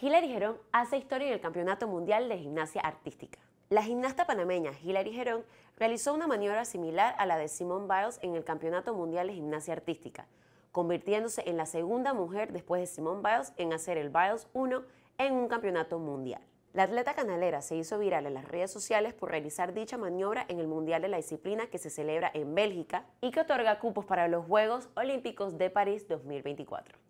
Hilary Gerón hace historia en el Campeonato Mundial de Gimnasia Artística. La gimnasta panameña Hilary Gerón realizó una maniobra similar a la de Simone Biles en el Campeonato Mundial de Gimnasia Artística, convirtiéndose en la segunda mujer después de Simone Biles en hacer el Biles 1 en un campeonato mundial. La atleta canalera se hizo viral en las redes sociales por realizar dicha maniobra en el Mundial de la Disciplina que se celebra en Bélgica y que otorga cupos para los Juegos Olímpicos de París 2024.